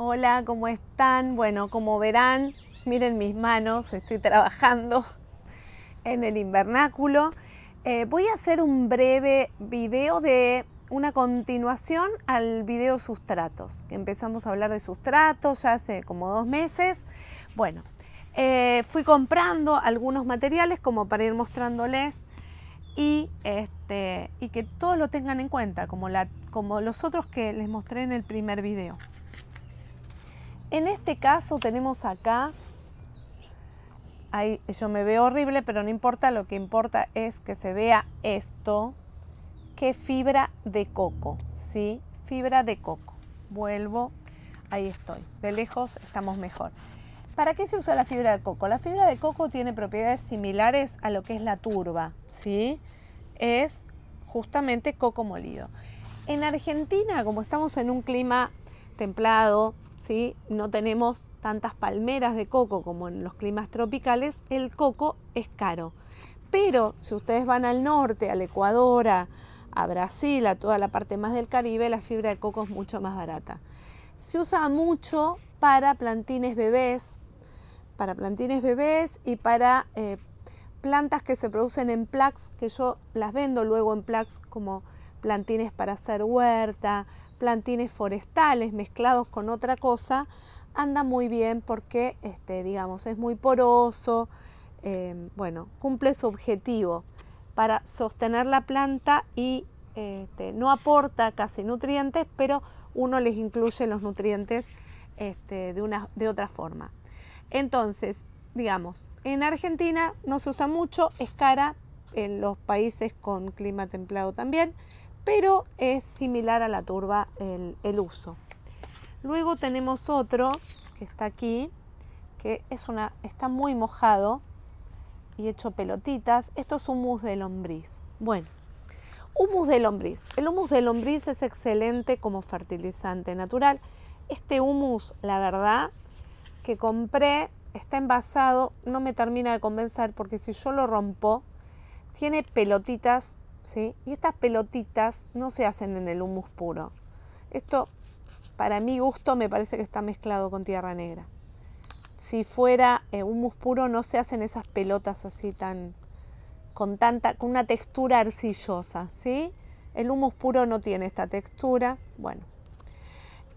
Hola, ¿cómo están? Bueno, como verán, miren mis manos, estoy trabajando en el invernáculo. Eh, voy a hacer un breve video de una continuación al video sustratos. que Empezamos a hablar de sustratos ya hace como dos meses. Bueno, eh, fui comprando algunos materiales como para ir mostrándoles y, este, que todos lo tengan en cuenta, como, como los otros que les mostré en el primer video. En este caso tenemos acá, yo me veo horrible, pero no importa, lo que importa es que se vea esto, que fibra de coco, ¿sí? Fibra de coco. Vuelvo, ahí estoy, de lejos estamos mejor. ¿Para qué se usa la fibra de coco? La fibra de coco tiene propiedades similares a lo que es la turba, ¿sí? Es justamente coco molido. En Argentina, como estamos en un clima templado, si no tenemos tantas palmeras de coco como en los climas tropicales, el coco es caro. Pero si ustedes van al norte, al Ecuador, a, Brasil, a toda la parte más del Caribe, la fibra de coco es mucho más barata. Se usa mucho para plantines bebés, para plantines bebés y para eh, plantas que se producen en plaques, que yo las vendo luego en plaques como plantines para hacer huerta, plantines forestales mezclados con otra cosa, anda muy bien porque, este, digamos, es muy poroso, eh, bueno, cumple su objetivo para sostener la planta y este, no aporta casi nutrientes, pero uno les incluye los nutrientes este, de, de otra forma. Entonces, digamos, en Argentina no se usa mucho, es cara, en los países con clima templado también, pero es similar a la turba el, uso. Luego tenemos otro que está aquí, que es una, está muy mojado y hecho pelotitas. Esto es humus de lombriz. Bueno, humus de lombriz. El humus de lombriz es excelente como fertilizante natural. Este humus, la verdad, que compré, está envasado, no me termina de convencer porque si yo lo rompo, tiene pelotitas y estas pelotitas no se hacen en el humus puro. Esto, para mi gusto, me parece que está mezclado con tierra negra. Si fuera eh, humus puro, no se hacen esas pelotas así tan con tanta con una textura arcillosa, ¿sí? El humus puro no tiene esta textura. Bueno,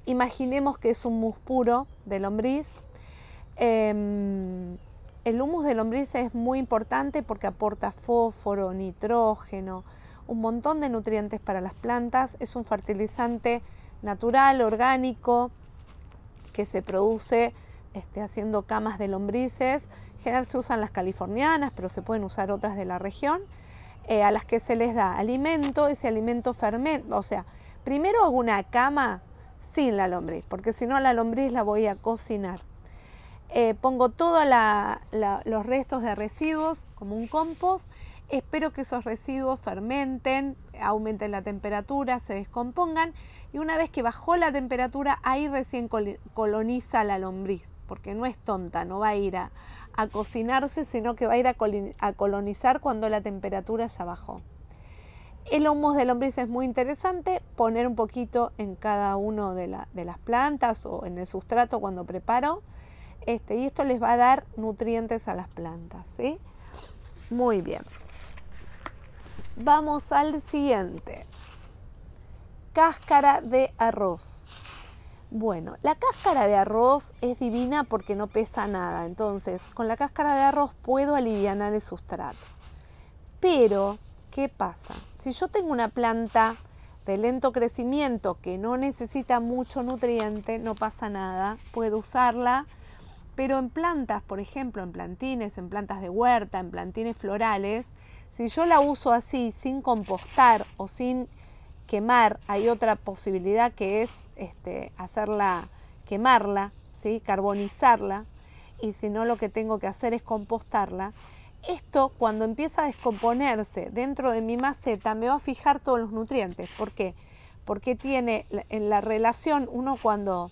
imaginemos que es un humus puro de lombriz. Em, el humus de lombriz es muy importante porque aporta fósforo, nitrógeno, un montón de nutrientes para las plantas, es un fertilizante natural, orgánico, que se produce este, haciendo camas de lombrices. En general se usan las californianas, pero se pueden usar otras de la región, eh, a las que se les da alimento, ese alimento fermenta, o sea, primero hago una cama sin la lombriz, porque si no la lombriz la voy a cocinar. Eh, pongo todos los restos de residuos como un compost Espero que esos residuos fermenten, aumenten la temperatura, se descompongan y una vez que bajó la temperatura, ahí recién coloniza la lombriz, porque no es tonta, no va a ir a, cocinarse, sino que va a ir a, colonizar cuando la temperatura ya bajó. El humus de lombriz es muy interesante, poner un poquito en cada una de, las plantas o en el sustrato cuando preparo. Este, y esto les va a dar nutrientes a las plantas. ¿sí? Muy bien. Vamos al siguiente. Cáscara de arroz. Bueno, la cáscara de arroz es divina porque no pesa nada, entonces con la cáscara de arroz puedo aliviar el sustrato. Pero, ¿qué pasa? Si yo tengo una planta de lento crecimiento que no necesita mucho nutriente, no pasa nada, puedo usarla pero en plantas, por ejemplo, en plantines, en plantas de huerta, en plantines florales, si yo la uso así, sin compostar o sin quemar, hay otra posibilidad que es este, hacerla, quemarla, ¿sí? carbonizarla, y si no lo que tengo que hacer es compostarla. Esto cuando empieza a descomponerse dentro de mi maceta me va a fijar todos los nutrientes. ¿Por qué? Porque tiene en la relación, uno cuando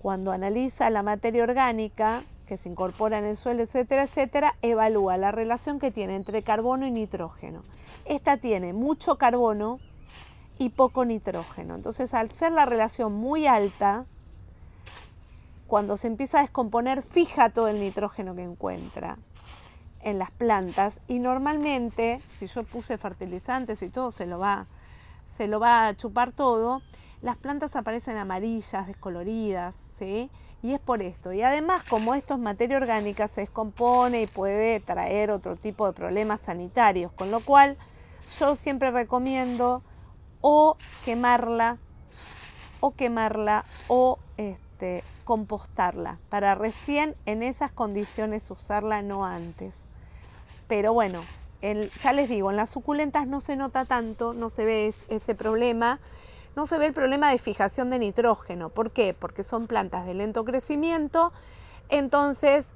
cuando analiza la materia orgánica que se incorpora en el suelo, etcétera, etcétera, evalúa la relación que tiene entre carbono y nitrógeno. Esta tiene mucho carbono y poco nitrógeno. Entonces, al ser la relación muy alta, cuando se empieza a descomponer, fija todo el nitrógeno que encuentra en las plantas y normalmente si yo puse fertilizantes y todo se lo va se lo va a chupar todo las plantas aparecen amarillas, descoloridas, ¿sí? Y es por esto. Y además, como esto es materia orgánica, se descompone y puede traer otro tipo de problemas sanitarios, con lo cual yo siempre recomiendo o quemarla o quemarla o este, compostarla para recién en esas condiciones usarla, no antes. Pero bueno, ya les digo, en las suculentas no se nota tanto, no se ve ese problema no se ve el problema de fijación de nitrógeno. ¿Por qué? Porque son plantas de lento crecimiento, entonces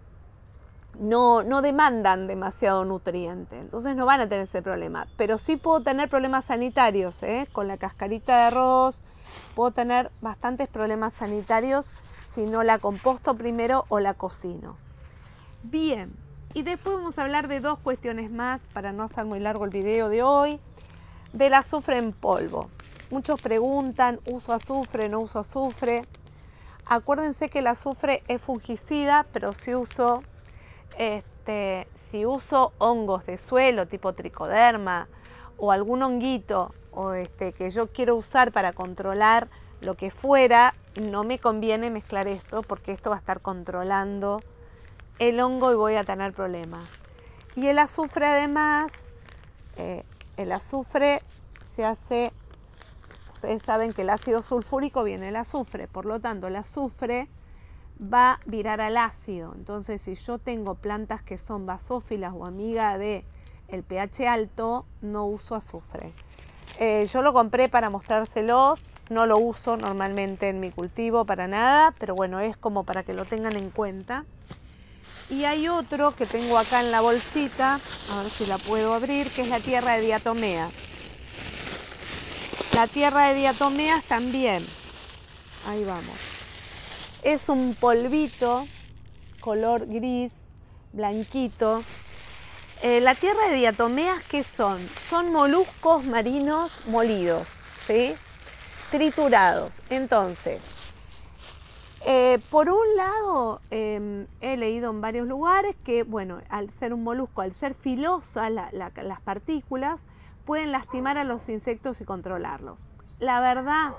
no, demandan demasiado nutriente, entonces no van a tener ese problema. Pero sí puedo tener problemas sanitarios, ¿eh? con la cascarita de arroz, puedo tener bastantes problemas sanitarios si no la composto primero o la cocino. Bien, y después vamos a hablar de dos cuestiones más para no hacer muy largo el video de hoy, del azufre en polvo. Muchos preguntan, ¿uso azufre, no uso azufre? Acuérdense que el azufre es fungicida, pero si uso, este, si uso hongos de suelo tipo tricoderma o algún honguito este, que yo quiero usar para controlar lo que fuera, no me conviene mezclar esto porque esto va a estar controlando el hongo y voy a tener problemas. Y el azufre además, eh, el azufre se hace ustedes saben que el ácido sulfúrico viene el azufre, por lo tanto el azufre va a virar al ácido. Entonces, si yo tengo plantas que son basófilas o amiga de el pH alto, no uso azufre. Eh, yo lo compré para mostrárselo, no lo uso normalmente en mi cultivo para nada, pero bueno, es como para que lo tengan en cuenta. Y hay otro que tengo acá en la bolsita, a ver si la puedo abrir, que es la tierra de diatomea. La tierra de diatomeas también. Ahí vamos. Es un polvito color gris, blanquito. Eh, la tierra de diatomeas, ¿qué son? Son moluscos marinos molidos, ¿sí? Triturados. Entonces, eh, por un lado, em, he leído en varios lugares que, bueno, al ser un molusco, al ser filosa las partículas, pueden lastimar a los insectos y controlarlos. La verdad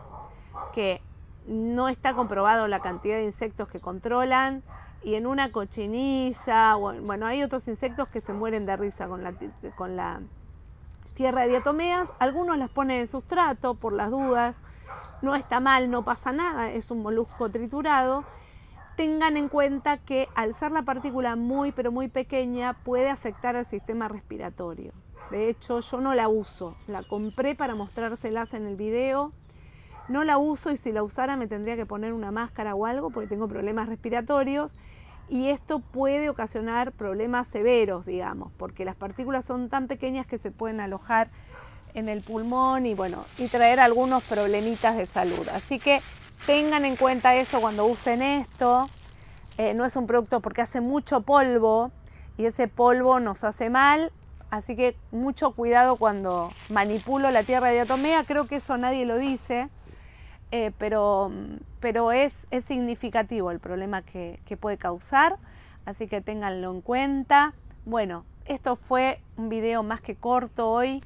que no está comprobado la cantidad de insectos que controlan y en una cochinilla, bueno, hay otros insectos que se mueren de risa con la, tierra de diatomeas, algunos las ponen en sustrato por las dudas, no está mal, no pasa nada, es un molusco triturado. Tengan en cuenta que al ser la partícula muy pero muy pequeña puede afectar al sistema respiratorio. De hecho, yo no la uso. La compré para mostrárselas en el video. No la uso y si la usara me tendría que poner una máscara o algo porque tengo problemas respiratorios y esto puede ocasionar problemas severos, digamos, porque las partículas son tan pequeñas que se pueden alojar en el pulmón y bueno, y traer algunos problemitas de salud. Así que tengan en cuenta eso cuando usen esto. Eh, no es un producto porque hace mucho polvo y ese polvo nos hace mal Así que mucho cuidado cuando manipulo la tierra de diatomea, creo que eso nadie lo dice, eh, pero, es, significativo el problema que, puede causar, así que ténganlo en cuenta. Bueno, esto fue un video más que corto hoy,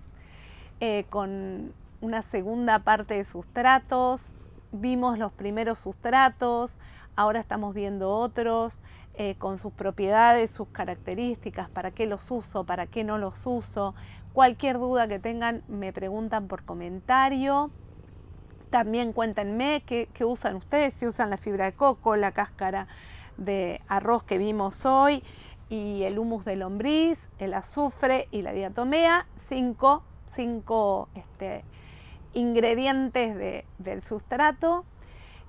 eh, con una segunda parte de sustratos, vimos los primeros sustratos, ahora estamos viendo otros eh, con sus propiedades, sus características, para qué los uso, para qué no los uso. Cualquier duda que tengan me preguntan por comentario. También cuéntenme qué, usan ustedes, si usan la fibra de coco, la cáscara de arroz que vimos hoy y el humus de lombriz, el azufre y la diatomea, cinco, cinco este, ingredientes del sustrato.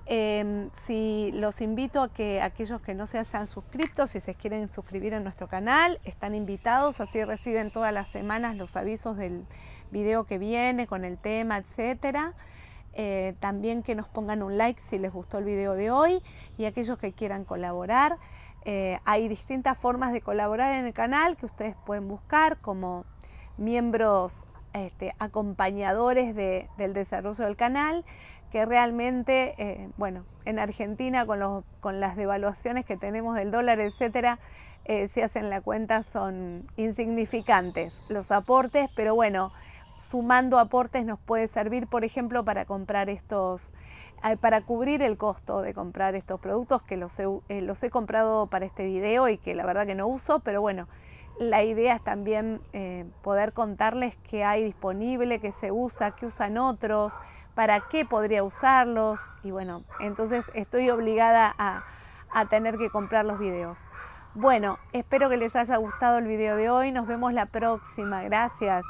Em, si los invito a que aquellos que no se hayan suscrito, si se quieren suscribir a nuestro canal, están invitados, así reciben todas las semanas los avisos del video que viene con el tema, etcétera. Eh, también que nos pongan un like si les gustó el video de hoy y aquellos que quieran colaborar. Eh, hay distintas formas de colaborar en el canal que ustedes pueden buscar como miembros este, acompañadores del desarrollo del canal, que realmente, eh, bueno, en Argentina con, los, con las devaluaciones que tenemos del dólar, etcétera, eh, si hacen la cuenta son insignificantes los aportes, pero bueno, sumando aportes nos puede servir, por ejemplo, para comprar estos, eh, para cubrir el costo de comprar estos productos que los he, los he comprado para este video y que la verdad que no uso, pero bueno, la idea es también eh, poder contarles qué hay disponible, qué se usa, qué usan otros, para qué podría usarlos. Y bueno, entonces estoy obligada a, a tener que comprar los videos. Bueno, espero que les haya gustado el video de hoy. Nos vemos la próxima. Gracias.